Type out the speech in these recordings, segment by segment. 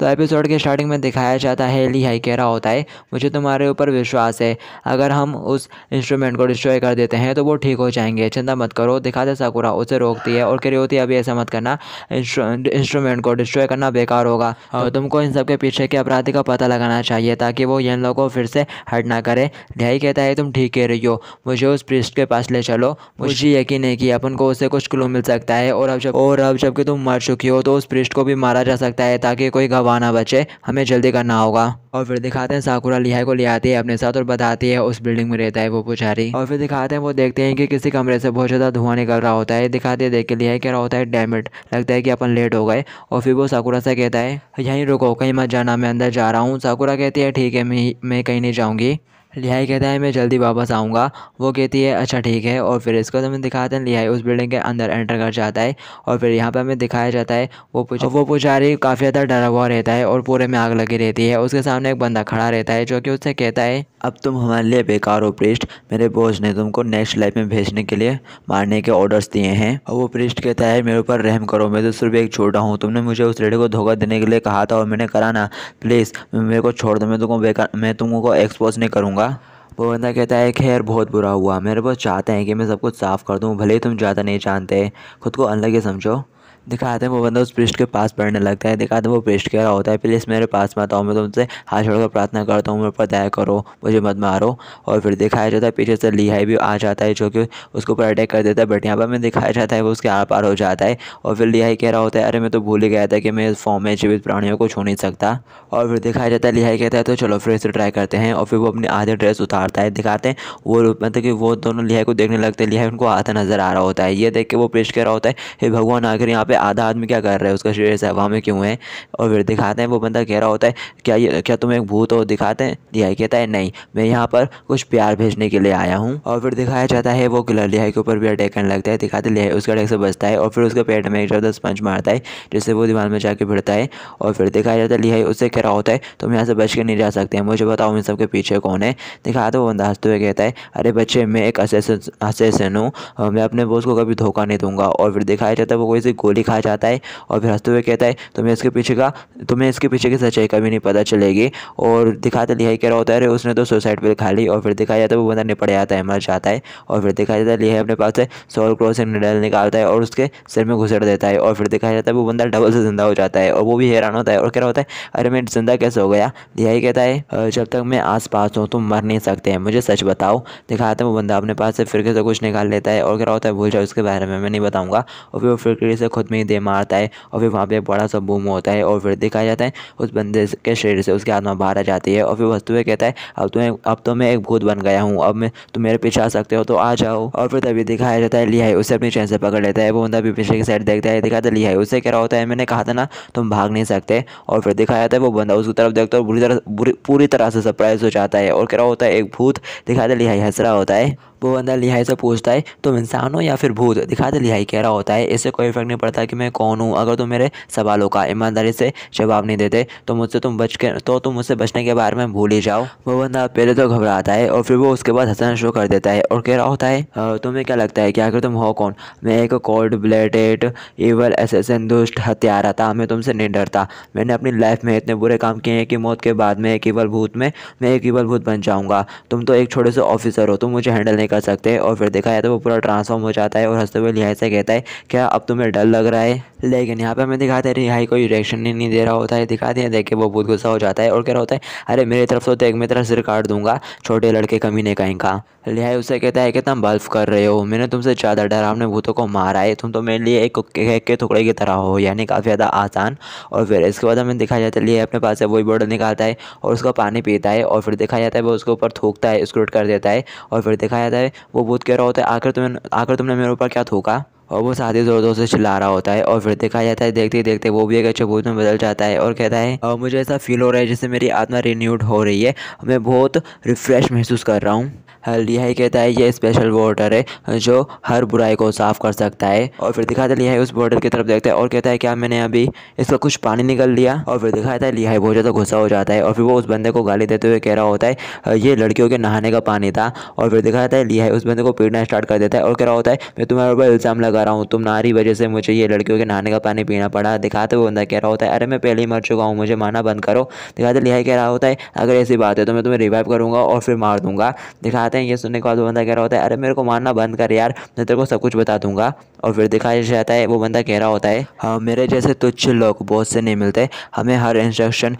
तो एपिसोड के स्टार्टिंग में दिखाया जाता है ली हाई कह रहा होता है मुझे तुम्हारे ऊपर विश्वास है अगर हम उस इंस्ट्रूमेंट को डिस्ट्रॉय कर देते हैं तो वो ठीक हो जाएंगे चिंता मत करो दिखा दे साकुरा उसे रोकती है और कह रही होती है अभी ऐसा मत करना इंस्ट्रूमेंट को डिस्ट्रॉय करना बेकार होगा और तो हाँ। तुमको इन सब के पीछे के अपराधी का पता लगाना चाहिए ताकि वो इन लोगों को फिर से हट ना करे ढाई कहता है तुम ठीक कह रही हो मुझे उस प्रिस्ट के पास ले चलो मुझे यकीन है कि अपन को उससे कुछ क्लू मिल सकता है और अब जब और अब जबकि तुम मर चुकी हो तो उस प्रिस्ट को भी मारा जा सकता है ताकि कोई गवाह हवा ना बचे हमें जल्दी करना होगा और फिर दिखाते हैं साकुरा लिहाई को ले आती है अपने साथ और बताती है उस बिल्डिंग में रहता है वो पुजारी और फिर दिखाते हैं वो देखते हैं कि किसी कमरे से बहुत ज़्यादा धुआं निकल रहा होता है दिखाते हैं देख के लिहाई कह रहा होता है डैमेट लगता है कि अपन लेट हो गए और फिर वो साकुरा से कहता है यहीं रुको कहीं मत जाना मैं अंदर जा रहा हूँ साकुरा कहती है ठीक है मैं मैं कहीं नहीं जाऊँगी लिहाई कहता है मैं जल्दी वापस आऊँगा वो कहती है अच्छा ठीक है और फिर इसको हमें तो दिखाते हैं लिहाई उस बिल्डिंग के अंदर एंटर कर जाता है और फिर यहाँ पर हमें दिखाया जाता है वो पुछ वो पुजारी काफ़ी ज़्यादा डरा हुआ रहता है और पूरे में आग लगी रहती है उसके सामने एक बंदा खड़ा रहता है जो कि उससे कहता है अब तुम हमारे लिए बेकार हो पृष्ट मेरे बोस ने तुमको नेक्स्ट लाइफ में भेजने के लिए मारने के ऑर्डर्स दिए हैं और वो पृष्ठ कहता है मेरे ऊपर रहम करो मैं तो सिर्फ एक छोटा हूँ तुमने मुझे उस लड़के को धोखा देने के लिए कहा था और मैंने करा ना प्लीज़ मेरे को छोड़ दो मैं तुमको बेकार मैं तुमको एक्सपोज नहीं करूँगा का वो बंदा कहता है खैर बहुत बुरा हुआ मेरे पास चाहते हैं कि मैं सब कुछ साफ़ कर दूँ भले ही तुम ज़्यादा नहीं जानते खुद को अलग ही समझो दिखाते हैं वो बंदा उस पृष्ठ के पास पढ़ने लगता है दिखाते हैं वो पृष्ठ कह रहा होता है प्लीज़ मेरे पास मत आओ मैं तुमसे हाथ छोड़कर प्रार्थना करता हूँ मेरे पर दया करो मुझे मत मारो और फिर दिखाया जाता है पीछे से लिहाई भी आ जाता है जो कि उसके ऊपर अटैक कर देता है बट यहाँ पर मैं दिखाया जाता है वो उसके आर पार हो जाता है और फिर लिहाई कह रहा होता है अरे मैं तो भूल ही गया था कि मैं इस फॉर्म में जीवित प्राणियों को छू नहीं सकता और फिर दिखाया जाता है लिहाई कहता है तो चलो फिर इसे ट्राई करते हैं और फिर वो अपनी आधे ड्रेस उतारता है दिखाते हैं वो मतलब कि वो दोनों लिहाई को देखने लगते हैं लिहाई उनको आता नज़र आ रहा होता है ये देख के वो पृष्ठ कह रहा होता है हे भगवान आखिर यहाँ पे आधा आदमी क्या कर रहा है उसका शरीर ऐसे हवा में क्यों है और फिर दिखाते हैं वो बंदा कह रहा होता है क्या ये क्या तुम एक भूत हो दिखाते हैं लिहाय कहता है नहीं मैं यहाँ पर कुछ प्यार भेजने के लिए आया हूँ और फिर दिखाया जाता है वो किलर लिहाई के ऊपर भी अटैक करने लगता है दिखाते लिहाई उसका अटैक से बचता है और फिर उसके पेट में एक जबरदस्त पंच मारता है जिससे वो दीवार में जाके भिड़ता है और फिर दिखाया जाता है लिहाई उससे कह रहा होता है तुम यहाँ से बच के नहीं जा सकते हैं मुझे बताओ इन सबके पीछे कौन है दिखाते वो बंदा हंसते हुए कहता है अरे बच्चे मैं एक असेसन हूँ मैं अपने बोस को कभी धोखा नहीं दूंगा और फिर दिखाया जाता है वो कोई सी गोली दिखाया जाता है और फिर हंसते हुए कहता है तुम्हें इसके पीछे का तुम्हें इसके पीछे की सच्चाई कभी नहीं पता चलेगी और दिखाते लिहाई कह रहा होता है उसने तो सुसाइड बिल खा ली और फिर दिखाया जाता है वो बंदा निपट जाता है मर जाता है और फिर दिखाया जाता है लिहाई अपने पास से सोल क्रॉस निडल निकालता है और उसके सिर में घुसर देता है और फिर दिखाया जाता है वो बंदा डबल से जिंदा हो जाता है और वो भी हैरान होता है और कह रहा होता है अरे मैं जिंदा कैसे हो गया लिहाई कहता है जब तक मैं आस पास हूँ तुम मर नहीं सकते हैं मुझे सच बताओ दिखाते वो बंदा अपने पास से फिर से कुछ निकाल लेता है और कह रहा होता है भूल जाओ उसके बारे में मैं नहीं बताऊँगा और फिर वो फिर से खुद में में दे मारता है और फिर वहाँ पे बड़ा सा बूम होता है और फिर दिखाया जाता है उस बंदे के शरीर से उसकी आत्मा बाहर आ जाती है और फिर वस्तुए कहता है अब तुम्हें अब तो मैं एक भूत बन गया हूँ अब मैं तुम मेरे पीछे आ सकते हो तो आ जाओ और फिर तभी दिखाया जाता है लिहाई उसे अपनी चैन से पकड़ लेता है वो बंदा भी पीछे की साइड देखता है दिखाता है लिहाई उसे कह रहा होता है मैंने कहा था ना तुम भाग नहीं सकते और फिर दिखाया जाता है वो बंदा उसकी तरफ देखता है बुरी तरह पूरी तरह से सरप्राइज हो जाता है और कह रहा होता है एक भूत दिखाता है लिहाई हंस रहा होता है वो बंदा लिहाई से पूछता है तुम इंसान हो या फिर भूत दिखा दे लिहाई कह रहा होता है इससे कोई फ़र्क नहीं पड़ता कि मैं कौन हूँ अगर तुम मेरे सवालों का ईमानदारी से जवाब नहीं देते तो मुझसे तुम बच के तो तुम मुझसे बचने के बारे में भूल ही जाओ वो बंदा पहले तो घबराता है और फिर वो उसके बाद हंसना शुरू कर देता है और कह रहा होता है तुम्हें क्या लगता है कि आखिर तुम हो कौन मैं एक कोल्ड ब्लेडेड एवल एसेसन दुष्ट हत्यारा था मैं तुमसे नहीं डरता मैंने अपनी लाइफ में इतने बुरे काम किए हैं कि मौत के बाद में एक ईवल भूत में मैं एक ईवल भूत बन जाऊँगा तुम तो एक छोटे से ऑफिसर हो तुम मुझे हैंडल नहीं कर सकते हैं और फिर देखा जाए तो वो पूरा ट्रांसफॉर्म हो जाता है और हंसते हुए रिहाई से कहता है क्या अब तुम्हें डर लग रहा है लेकिन यहाँ पर हमें दिखाते हैं रिहाई कोई रिएक्शन नहीं दे रहा होता है दिखाते हैं देखे वो बहुत गुस्सा हो जाता है और कह रहा होता है अरे मेरी तरफ से तो एक मैं तरफ सिर काट दूंगा छोटे लड़के कमी ने कहीं का लिहाई उससे कहता है कि तुम बल्फ कर रहे हो मैंने तुमसे ज़्यादा हमने भूतों को मारा है तुम तो मेरे लिए एक केक के टुकड़े की तरह हो यानी काफ़ी ज़्यादा आसान और फिर इसके बाद हमें दिखाया जाता है लिहाई अपने पास से वही बोर्ड निकालता है और उसका पानी पीता है और फिर देखा जाता है वो उसके ऊपर थूकता है स्क्रूट कर देता है और फिर देखा जाता है है वो भूत कह रहा होता है आकर तुमने आकर तुमने मेरे ऊपर क्या थोका और वो साथ ही ज़ोर ज़ोर से चिल्ला रहा होता है और फिर देखा जाता है देखते देखते वो भी एक अच्छे भूत में बदल जाता है और कहता है और मुझे ऐसा फील हो रहा है जैसे मेरी आत्मा रिन्यूड हो रही है मैं बहुत रिफ़्रेश महसूस कर रहा हूँ लिहाई कहता है ये स्पेशल वाटर है जो हर बुराई को साफ़ कर सकता है और फिर दिखाता है लिहाई उस वाटर की तरफ देखता है और कहता है क्या मैंने अभी इसका कुछ पानी निकल लिया और फिर दिखाता है लिहाई बहुत ज़्यादा गुस्सा हो जाता है और फिर वो उस बंदे को गाली देते हुए कह रहा होता है ये लड़कियों के नहाने का पानी था और फिर दिखाता है लिहाई उस बंदे को पीटना स्टार्ट कर देता है और कह रहा होता है मैं तुम्हारे ऊपर इल्ज़ाम लगा पा रहा हूँ तुम्हारी वजह से मुझे ये लड़कियों के नहाने का पानी पीना पड़ा दिखाते वो बंदा कह रहा होता है अरे मैं पहले ही मर चुका हूँ मुझे माना बंद करो दिखाते लिहाई कह रहा होता है अगर ऐसी बात है तो मैं तुम्हें रिवाइव करूँगा और फिर मार दूंगा दिखाते हैं ये सुनने के बाद वो बंदा कह रहा होता है अरे मेरे को मारना बंद कर यार मैं तेरे को सब कुछ बता दूंगा और फिर दिखाया जाता है वो बंदा कह रहा होता है हाँ मेरे जैसे तुच्छ लोग बहुत से नहीं मिलते हमें हर इंस्ट्रक्शन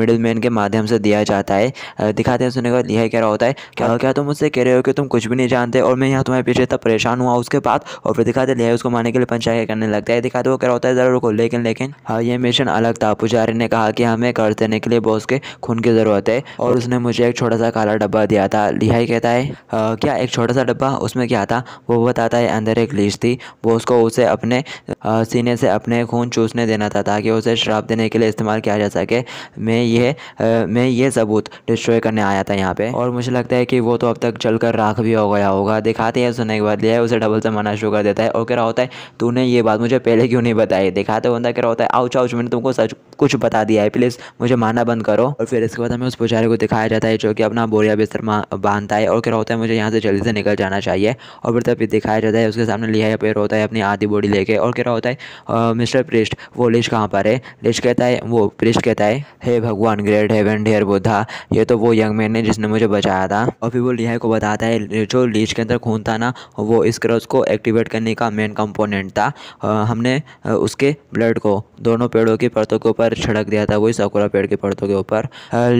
मिडिल मैन के माध्यम से दिया जाता है दिखाते हैं सुनने के बाद यह कह रहा होता है क्या क्या तुम मुझसे कह रहे हो कि तुम कुछ भी नहीं जानते और मैं यहाँ तुम्हारे पीछे इतना परेशान हुआ उसके बाद और फिर दिखाते दिया है उसको मारने के लिए पंचायत करने लगता है दिखा दो क्या होता है जरूर को लेकिन लेकिन हाँ ये मिशन अलग था पुजारी ने कहा कि हमें कर देने के लिए बॉस के खून की ज़रूरत है और उसने मुझे एक छोटा सा काला डब्बा दिया था लिहाई कहता है आ, क्या एक छोटा सा डब्बा उसमें क्या था वो बताता है अंदर एक लीच थी बॉस को उसे अपने आ, सीने से अपने खून चूसने देना था ताकि उसे शराब देने के लिए इस्तेमाल किया जा सके मैं ये मैं ये सबूत डिस्ट्रॉय करने आया था यहाँ पे और मुझे लगता है कि वो तो अब तक चलकर राख भी हो गया होगा दिखाते हैं सुनने के बाद लिया उसे डबल से मना शुरू कर देता है और रहा होता है तूने ये बात मुझे पहले क्यों नहीं बताई देखा तो बंदा कह रहा होता है आउच आउच मैंने तुमको सच कुछ बता दिया है प्लीज़ मुझे माना बंद करो और फिर इसके बाद हमें उस पुजारी को दिखाया जाता है जो कि अपना बोरिया बिस्तर बांधता है और कह रहा होता है मुझे यहाँ से जल्दी से निकल जाना चाहिए और फिर तभी दिखाया जाता है उसके सामने लिहाया पेड़ होता है अपनी आधी बॉडी लेके और कह रहा होता है मिस्टर प्रिस्ट वो लिस्ट कहाँ पर है लिस्ट कहता है वो प्रिस्ट कहता है हे भगवान ग्रेट हेवन ढेर बुद्धा ये तो वो यंग मैन है जिसने मुझे बचाया था और फिर वो लिहाई को बताता है जो लीच के अंदर खून था ना वो इस क्रॉस को एक्टिवेट करने का मेन कंपोनेंट था हमने उसके ब्लड को दोनों पेड़ों की परतों के ऊपर छिड़क दिया था वही सकुरा पेड़ के परतों के ऊपर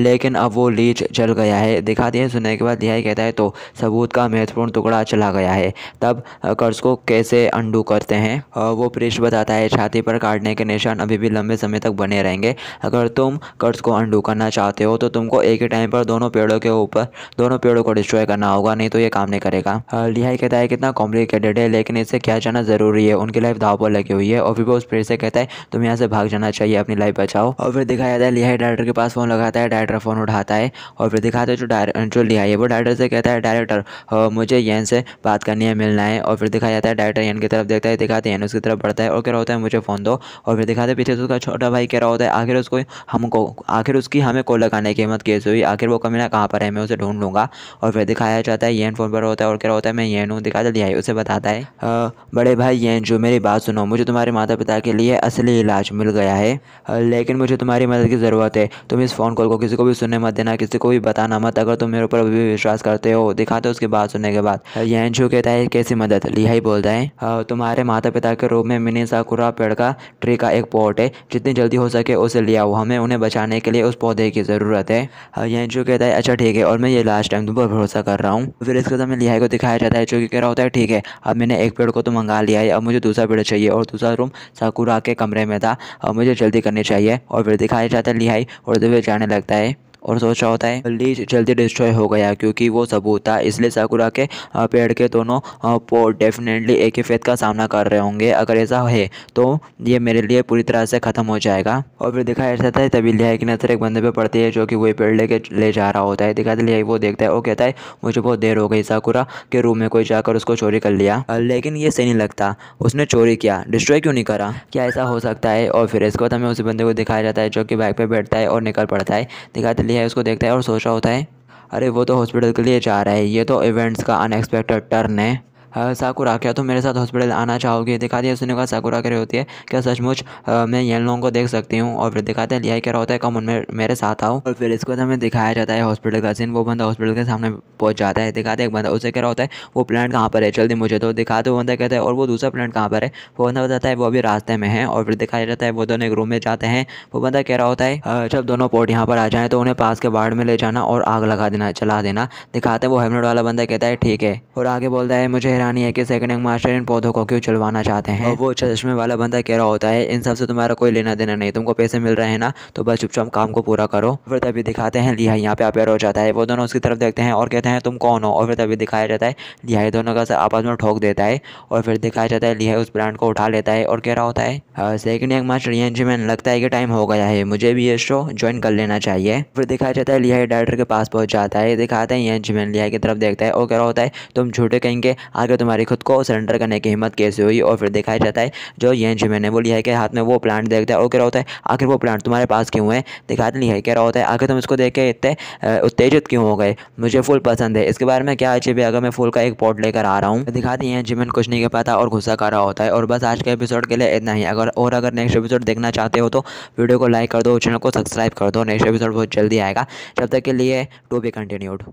लेकिन अब वो लीच चल गया है दिखा दिए सुनने के बाद दिहाई कहता है तो सबूत का महत्वपूर्ण टुकड़ा चला गया है तब कर्ज को कैसे अंडू करते हैं वो पृष्ठ बताता है छाती पर काटने के निशान अभी भी लंबे समय तक बने रहेंगे अगर तुम कर्ज को अंडू करना चाहते हो तो तुमको एक ही टाइम पर दोनों पेड़ों के ऊपर दोनों पेड़ों को डिस्ट्रॉय करना होगा नहीं तो ये काम नहीं करेगा लिहाई कहता है कितना कॉम्प्लिकेटेड है लेकिन इससे क्या बचाना ज़रूरी है उनकी लाइफ दाव पर लगी हुई है और फिर वो उस पेड़ से कहता है तुम यहाँ से भाग जाना चाहिए अपनी लाइफ बचाओ और फिर दिखाया जाता है लिहाई डायरेक्टर के पास फ़ोन लगाता है डायरेक्टर फ़ोन उठाता है और फिर दिखाते जो जो लिहाई है वो डायरेक्टर से कहता है डायरेक्टर मुझे यन से बात करनी है मिलना है और फिर दिखाया जाता है डायरेक्टर यन की तरफ देखता है दिखाते हैं उसकी तरफ बढ़ता है और कह रहा होता है मुझे फ़ोन दो और फिर दिखाते पीछे से उसका छोटा भाई कह रहा होता है आखिर उसको हमको आखिर उसकी हमें कॉल लगाने की हिम्मत कैसे हुई आखिर वो कमीना कहाँ पर है मैं उसे ढूंढ लूंगा और फिर दिखाया जाता है यन फ़ोन पर होता है और कह रहा होता है मैं यन हूँ दिखाता लिहाई उसे बताता है बड़े भाई ये जो मेरी बात सुनो मुझे तुम्हारे माता पिता के लिए असली इलाज मिल गया है लेकिन मुझे तुम्हारी मदद की ज़रूरत है तुम इस फ़ोन कॉल को किसी को भी सुनने मत देना किसी को भी बताना मत अगर तुम मेरे ऊपर अभी भी विश्वास करते हो दिखाते हो उसके बाद सुनने के बाद यंशु कहता है कैसी मदद लिहाई बोलता है तुम्हारे माता पिता के रूप में मिनी साकुरा पेड़ का ट्री का एक पॉट है जितनी जल्दी हो सके उसे लिया हो हमें उन्हें बचाने के लिए उस पौधे की ज़रूरत है यंशु कहता है अच्छा ठीक है और मैं ये लास्ट टाइम तुम पर भरोसा कर रहा हूँ फिर इसके में लिहाई को दिखाया जाता है जो कि कह रहा होता है ठीक है अब मैंने एक पेड़ को तुम मंगा लिया है अब मुझे दूसरा बेड चाहिए और दूसरा रूम साकुरा के कमरे में था और मुझे जल्दी करनी चाहिए और फिर दिखाया जाता है लिहाई और जाने लगता है और सोचा होता है जल्दी जल्दी डिस्ट्रॉय हो गया क्योंकि वो सबूत था इसलिए साकुरा के पेड़ के दोनों पोर डेफिनेटली एक ही फेत का सामना कर रहे होंगे अगर ऐसा है तो ये मेरे लिए पूरी तरह से ख़त्म हो जाएगा और फिर दिखाया जाता है तभी लिहाई की नज़र एक बंदे पर पड़ती है जो कि वही पेड़ लेके ले जा रहा होता है दिखाते लिहाई वो देखता है वो कहता है मुझे बहुत देर हो गई साकुरा के रूम में कोई जाकर उसको चोरी कर लिया लेकिन ये सही नहीं लगता उसने चोरी किया डिस्ट्रॉय क्यों नहीं करा क्या ऐसा हो सकता है और फिर इसको हमें उस बंदे को दिखाया जाता है जो कि बाइक पर बैठता है और निकल पड़ता है दिखाते लिया है उसको देखता है और सोच रहा होता है अरे वो तो हॉस्पिटल के लिए जा रहा है ये तो इवेंट्स का अनएक्सपेक्टेड टर्न है हाँ, साकुरा क्या तुम तो मेरे साथ हॉस्पिटल आना चाहोगे दिखा दिया उसने कहा साकुरा कह होती है क्या सचमुच मैं ये लोगों को देख सकती हूँ और फिर दिखाते हैं लिया क्या होता है कम उनमें मेरे साथ आओ और फिर इसको हमें दिखाया जाता है हॉस्पिटल का सीन वो बंदा हॉस्पिटल के सामने पहुँच जाता है दिखाते एक बंदा उसे कह रहा होता है वो प्लांट कहाँ पर है जल्दी मुझे तो दिखाते वो बंदा कहता है और वो दूसरा प्लांट कहाँ पर है वो बंदा बताता है वो अभी रास्ते में है और फिर दिखाया जाता है वो दोनों एक रूम में जाते हैं वो बंदा कह रहा होता है जब दोनों पोर्ट यहाँ पर आ जाएँ तो उन्हें पास के बाढ़ में ले जाना और आग लगा देना चला देना दिखाते वो हेलमेट वाला बंदा कहता है ठीक है और आगे बोलता है मुझे हैरानी है कि सेकंड यंग मास्टर इन पौधों को क्यों चलवाना चाहते हैं वो चश्मे वाला बंदा कह रहा होता है इन सबसे तुम्हारा कोई लेना देना नहीं तुमको पैसे मिल रहे हैं ना तो बस चुपचाप काम को पूरा करो फिर तभी दिखाते हैं लिहाई यहाँ पे अपेयर हो जाता है वो दोनों उसकी तरफ देखते हैं और कहते हैं तुम कौन हो और फिर तभी दिखाया जाता है लिहाई दोनों का सर आपस में ठोक देता है और फिर दिखाया जाता है लिहाई उस ब्रांड को उठा लेता है और कह रहा होता है सेकंड यंग मास्टर ये मैन लगता है कि टाइम हो गया है मुझे भी ये शो ज्वाइन कर लेना चाहिए फिर दिखाया जाता है लिहाई डायरेक्टर के पास पहुंच जाता है दिखाते हैं यंग मैन की तरफ देखता है और कह रहा होता है तुम झूठे कहेंगे आगे करके तुम्हारी खुद को सरेंडर करने की हिम्मत कैसे हुई और फिर दिखाया जाता है जो यन मैंने बोली है कि हाथ में वो प्लांट देखता है और क्या होता है आखिर वो प्लांट तुम्हारे पास क्यों है दिखाते तो नहीं है कह रहा होता है आखिर तुम इसको देख के इतने उत्तेजित क्यों हो गए मुझे फूल पसंद है इसके बारे में क्या अच्छी भी अगर मैं फूल का एक पॉट लेकर आ रहा हूँ तो दिखाती तो हैं जिमन कुछ नहीं कर पाता और गुस्सा कर रहा होता है और बस आज के एपिसोड के लिए इतना ही अगर और अगर नेक्स्ट एपिसोड देखना चाहते हो तो वीडियो को लाइक कर दो चैनल को सब्सक्राइब कर दो नेक्स्ट एपिसोड बहुत जल्दी आएगा तब तक के लिए टू बी कंटिन्यूड